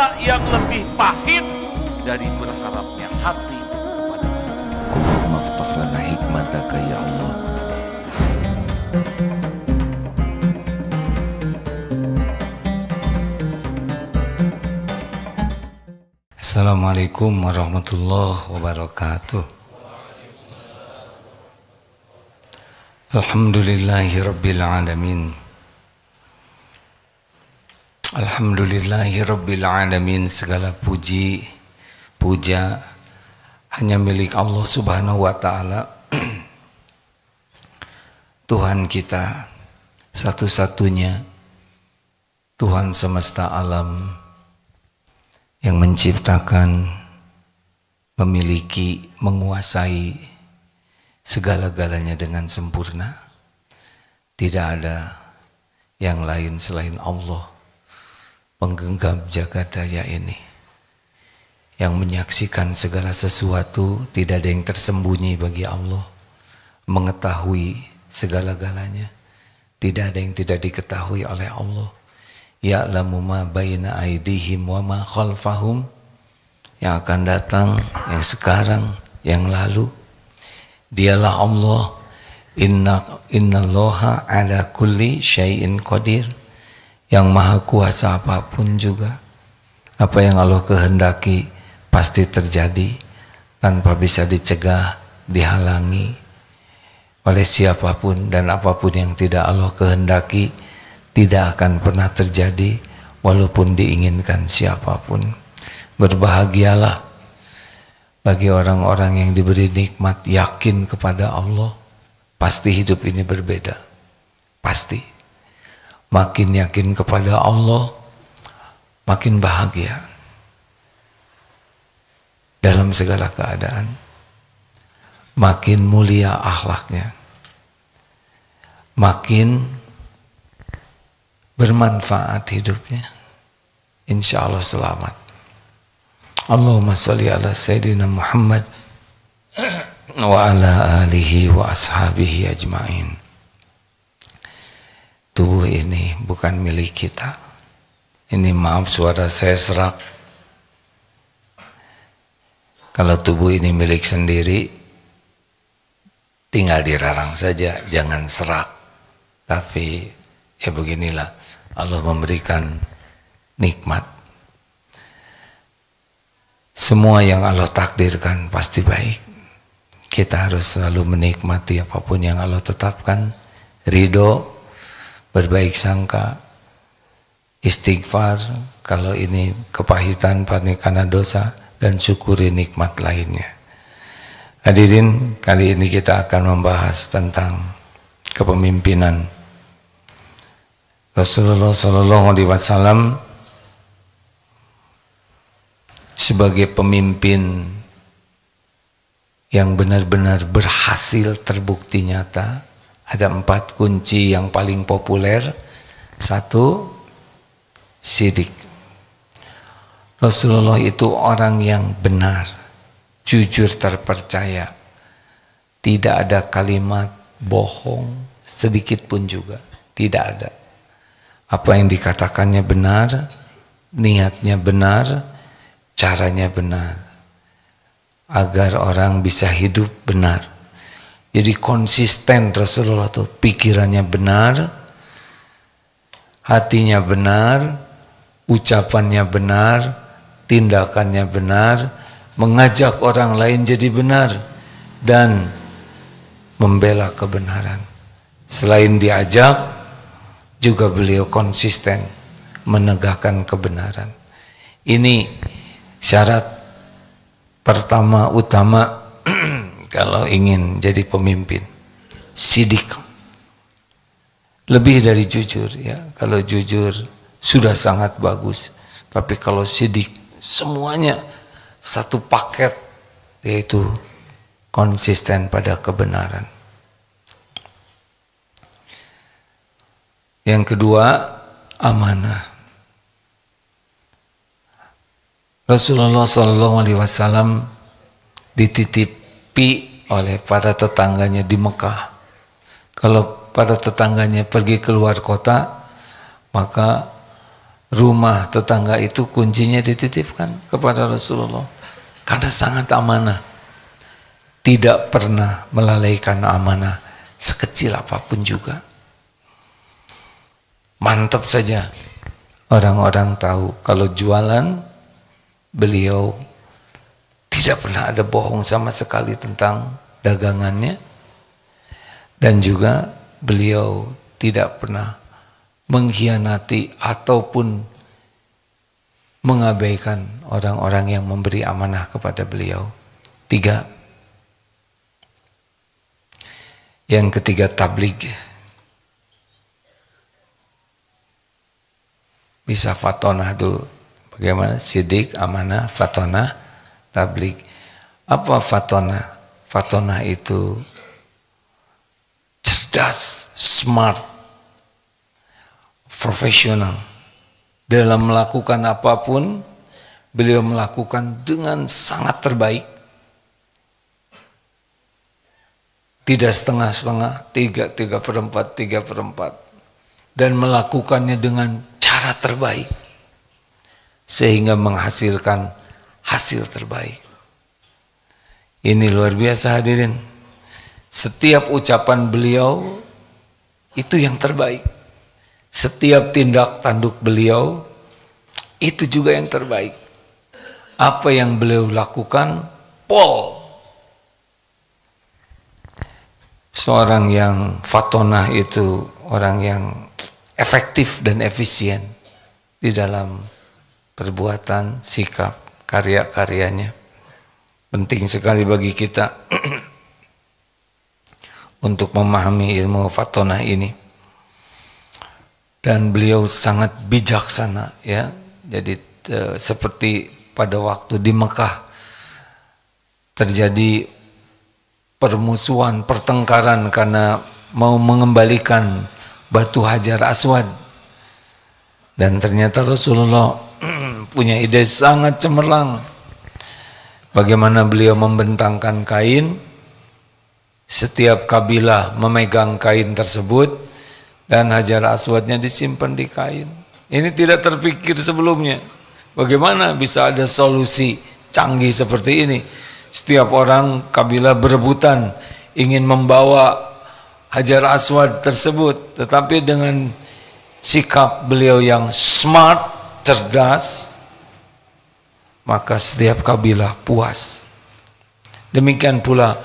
ada yang lebih pahit dari berharapnya hati kepada ya Allah. Assalamualaikum warahmatullahi wabarakatuh. Alhamdulillahi rabbil alamin. Alhamdulillahi segala puji puja hanya milik Allah Subhanahu wa taala Tuhan kita satu-satunya Tuhan semesta alam yang menciptakan memiliki menguasai segala-galanya dengan sempurna tidak ada yang lain selain Allah penggenggam raya ini yang menyaksikan segala sesuatu tidak ada yang tersembunyi bagi Allah mengetahui segala-galanya tidak ada yang tidak diketahui oleh Allah ya'lamu ma baina aidihim wa ma khalfahum yang akan datang, yang sekarang, yang lalu. Dialah Allah. Inna innallaha ala kulli syai'in qadir yang maha kuasa apapun juga. Apa yang Allah kehendaki pasti terjadi tanpa bisa dicegah, dihalangi oleh siapapun dan apapun yang tidak Allah kehendaki tidak akan pernah terjadi walaupun diinginkan siapapun. Berbahagialah bagi orang-orang yang diberi nikmat yakin kepada Allah, pasti hidup ini berbeda. Pasti makin yakin kepada Allah, makin bahagia dalam segala keadaan, makin mulia akhlaknya, makin bermanfaat hidupnya. Insya Allah selamat. Allahumma salli ala Sayyidina Muhammad wa ala alihi wa ashabihi ajmain. Tubuh ini bukan milik kita. Ini maaf suara saya serak. Kalau tubuh ini milik sendiri, tinggal dirarang saja, jangan serak. Tapi ya beginilah, Allah memberikan nikmat. Semua yang Allah takdirkan pasti baik. Kita harus selalu menikmati apapun yang Allah tetapkan. Ridho berbaik sangka, istighfar kalau ini kepahitan karena dosa dan syukuri nikmat lainnya. Hadirin, kali ini kita akan membahas tentang kepemimpinan. Rasulullah Shallallahu Alaihi Wasallam sebagai pemimpin yang benar-benar berhasil terbukti nyata ada empat kunci yang paling populer. Satu, sidik. Rasulullah itu orang yang benar, jujur terpercaya. Tidak ada kalimat bohong sedikit pun juga, tidak ada. Apa yang dikatakannya benar, niatnya benar, caranya benar. Agar orang bisa hidup benar. Jadi konsisten Rasulullah tuh pikirannya benar, hatinya benar, ucapannya benar, tindakannya benar, mengajak orang lain jadi benar dan membela kebenaran. Selain diajak juga beliau konsisten menegakkan kebenaran. Ini syarat pertama utama kalau ingin jadi pemimpin sidik lebih dari jujur ya kalau jujur sudah sangat bagus tapi kalau sidik semuanya satu paket yaitu konsisten pada kebenaran yang kedua amanah Rasulullah Shallallahu Alaihi Wasallam dititip dihipi oleh para tetangganya di Mekah. Kalau para tetangganya pergi keluar kota, maka rumah tetangga itu kuncinya dititipkan kepada Rasulullah. Karena sangat amanah. Tidak pernah melalaikan amanah sekecil apapun juga. Mantap saja. Orang-orang tahu kalau jualan beliau tidak pernah ada bohong sama sekali tentang dagangannya. Dan juga beliau tidak pernah mengkhianati ataupun mengabaikan orang-orang yang memberi amanah kepada beliau. Tiga. Yang ketiga tablik. Bisa fatonah dulu. Bagaimana? Sidik, amanah, fatonah tablik. Apa fatona? Fatona itu cerdas, smart, profesional. Dalam melakukan apapun, beliau melakukan dengan sangat terbaik. Tidak setengah-setengah, tiga, tiga perempat, tiga perempat. Dan melakukannya dengan cara terbaik. Sehingga menghasilkan hasil terbaik. Ini luar biasa hadirin. Setiap ucapan beliau itu yang terbaik. Setiap tindak tanduk beliau itu juga yang terbaik. Apa yang beliau lakukan, pol. Seorang yang fatonah itu orang yang efektif dan efisien di dalam perbuatan, sikap, karya-karyanya. Penting sekali bagi kita untuk memahami ilmu fatona ini. Dan beliau sangat bijaksana ya. Jadi te, seperti pada waktu di Mekah terjadi permusuhan, pertengkaran karena mau mengembalikan batu hajar aswad. Dan ternyata Rasulullah punya ide sangat cemerlang. Bagaimana beliau membentangkan kain, setiap kabilah memegang kain tersebut, dan hajar aswadnya disimpan di kain. Ini tidak terpikir sebelumnya. Bagaimana bisa ada solusi canggih seperti ini? Setiap orang kabilah berebutan ingin membawa Hajar Aswad tersebut, tetapi dengan sikap beliau yang smart, cerdas, maka setiap kabilah puas. Demikian pula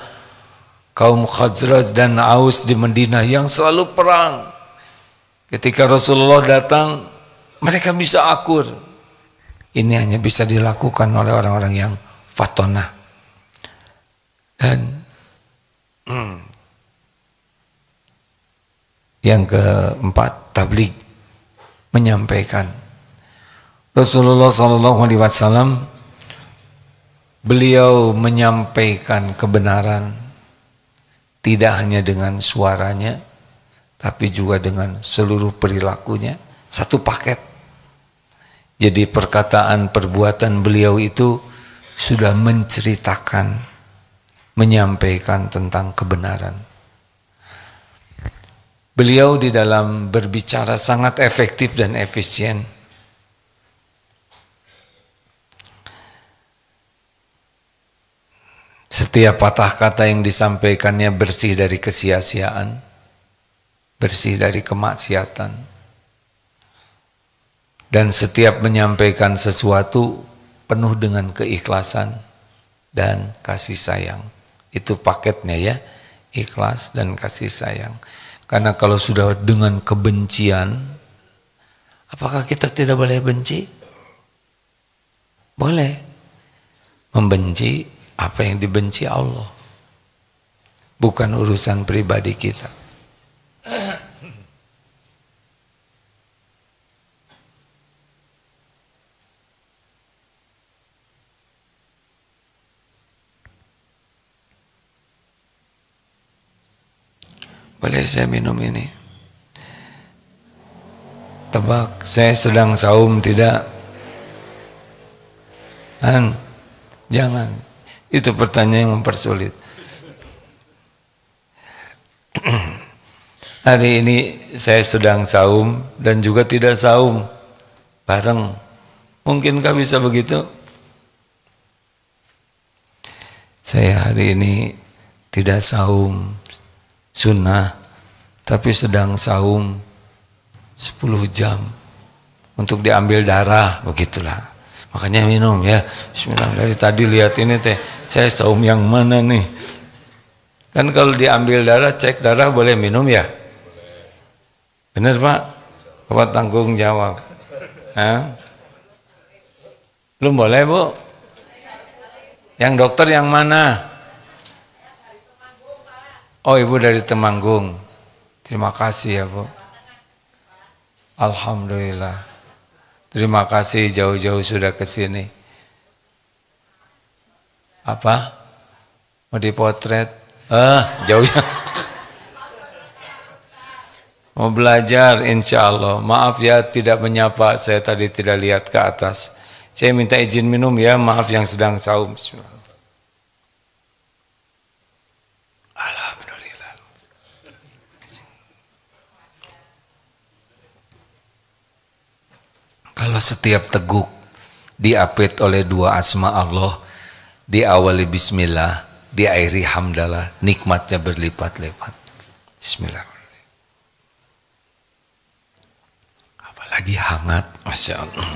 kaum Khazraj dan Aus di Madinah yang selalu perang. Ketika Rasulullah datang, mereka bisa akur. Ini hanya bisa dilakukan oleh orang-orang yang fatona. Dan hmm, yang keempat, tablik menyampaikan Rasulullah Shallallahu Alaihi Wasallam beliau menyampaikan kebenaran tidak hanya dengan suaranya tapi juga dengan seluruh perilakunya satu paket jadi perkataan perbuatan beliau itu sudah menceritakan menyampaikan tentang kebenaran beliau di dalam berbicara sangat efektif dan efisien Setiap patah kata yang disampaikannya bersih dari kesia-siaan, bersih dari kemaksiatan. Dan setiap menyampaikan sesuatu penuh dengan keikhlasan dan kasih sayang. Itu paketnya ya, ikhlas dan kasih sayang. Karena kalau sudah dengan kebencian, apakah kita tidak boleh benci? Boleh. Membenci apa yang dibenci Allah. Bukan urusan pribadi kita. Boleh saya minum ini? Tebak, saya sedang saum tidak? Han, jangan. Itu pertanyaan yang mempersulit. Hari ini saya sedang saum dan juga tidak saum bareng. Mungkinkah bisa begitu? Saya hari ini tidak saum sunnah, tapi sedang saum 10 jam untuk diambil darah, begitulah makanya minum ya Bismillah dari tadi lihat ini teh saya saum yang mana nih kan kalau diambil darah cek darah boleh minum ya bener pak apa tanggung jawab ha? belum boleh bu yang dokter yang mana oh ibu dari Temanggung terima kasih ya bu Alhamdulillah Terima kasih jauh-jauh sudah ke sini. Apa? Mau dipotret? Eh, jauh-jauh. Mau belajar insya Allah. Maaf ya tidak menyapa, saya tadi tidak lihat ke atas. Saya minta izin minum ya, maaf yang sedang saum. Bismillah. setiap teguk diapit oleh dua asma Allah, diawali bismillah, diakhiri hamdalah, nikmatnya berlipat-lipat. Bismillah Apalagi hangat, Masya Allah.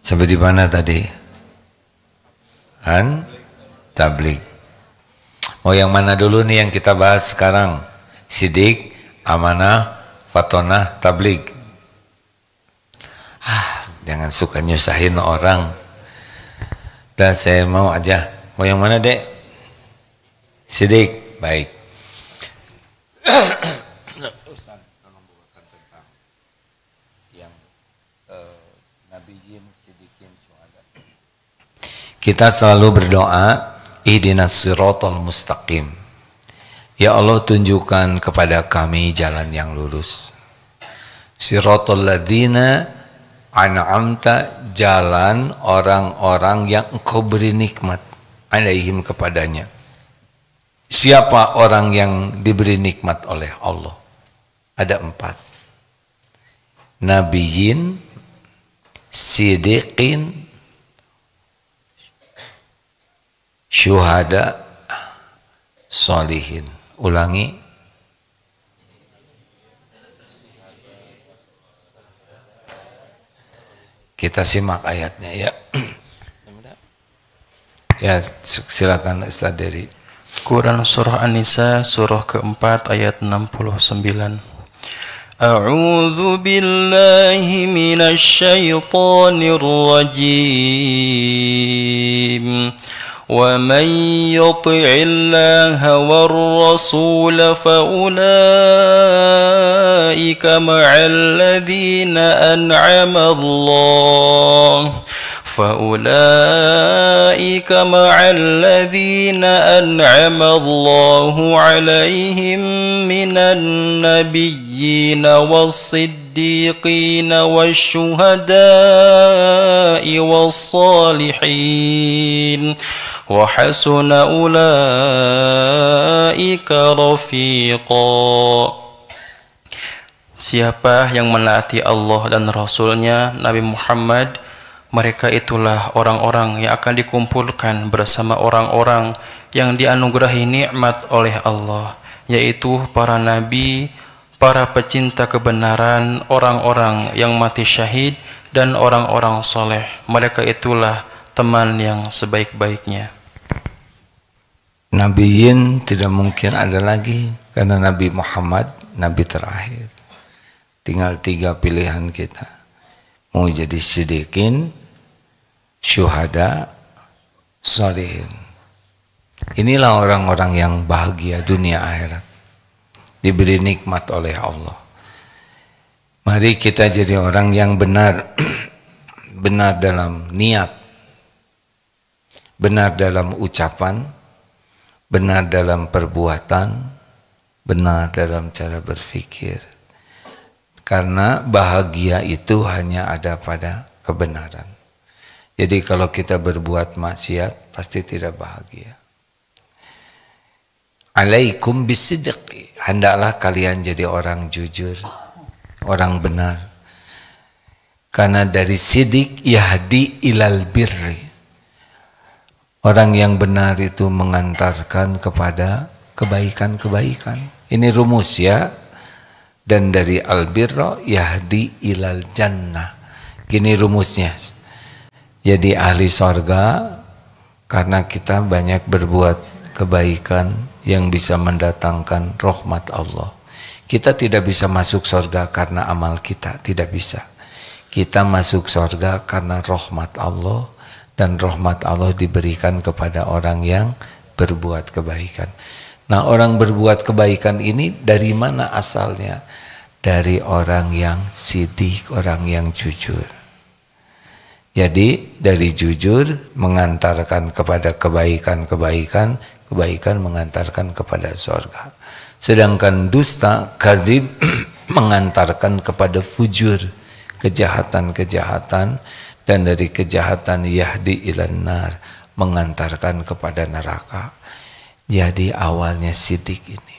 Sampai di mana tadi? Han? Tablik. Mau yang mana dulu nih yang kita bahas sekarang? sidik, amanah, fatonah, tablik. Ah, jangan suka nyusahin orang. Dan saya mau aja. Mau yang mana, Dek? Sidik. Baik. Kita selalu berdoa ihdinas siratal mustaqim. Ya Allah tunjukkan kepada kami jalan yang lurus. Siratul ladina an'amta jalan orang-orang yang engkau beri nikmat alaihim kepadanya. Siapa orang yang diberi nikmat oleh Allah? Ada empat. Nabiyin, Sidiqin, Syuhada, Solihin ulangi kita simak ayatnya ya ya silakan Ustaz Dery Quran Surah An-Nisa Surah keempat ayat 69 أعوذ billahi من الشيطان rajim ومن يطع الله والرسول فأولئك مع الذين أنعم الله فأولئك مع الذين أنعم الله عليهم من النبيين والصديقين الصديقين والشهداء والصالحين وحسن أولئك رفيقا Siapa yang menaati Allah dan Rasulnya Nabi Muhammad mereka itulah orang-orang yang akan dikumpulkan bersama orang-orang yang dianugerahi nikmat oleh Allah yaitu para nabi, para pecinta kebenaran, orang-orang yang mati syahid, dan orang-orang soleh. Mereka itulah teman yang sebaik-baiknya. Nabiin tidak mungkin ada lagi karena Nabi Muhammad Nabi terakhir. Tinggal tiga pilihan kita. Mau jadi sedekin, syuhada, solehin. Inilah orang-orang yang bahagia dunia akhirat diberi nikmat oleh Allah. Mari kita jadi orang yang benar, benar dalam niat, benar dalam ucapan, benar dalam perbuatan, benar dalam cara berpikir. Karena bahagia itu hanya ada pada kebenaran. Jadi kalau kita berbuat maksiat pasti tidak bahagia. Alaikum bisidqi. Hendaklah kalian jadi orang jujur, orang benar. Karena dari sidik yahdi ilal birri. Orang yang benar itu mengantarkan kepada kebaikan-kebaikan. Ini rumus ya. Dan dari albirro yahdi ilal jannah. Gini rumusnya. Jadi ahli sorga karena kita banyak berbuat kebaikan yang bisa mendatangkan rahmat Allah. Kita tidak bisa masuk surga karena amal kita, tidak bisa. Kita masuk surga karena rahmat Allah dan rahmat Allah diberikan kepada orang yang berbuat kebaikan. Nah, orang berbuat kebaikan ini dari mana asalnya? Dari orang yang sidik, orang yang jujur. Jadi dari jujur mengantarkan kepada kebaikan-kebaikan kebaikan mengantarkan kepada surga, Sedangkan dusta, kadib mengantarkan kepada fujur, kejahatan-kejahatan, dan dari kejahatan yahdi ilan mengantarkan kepada neraka. Jadi awalnya sidik ini.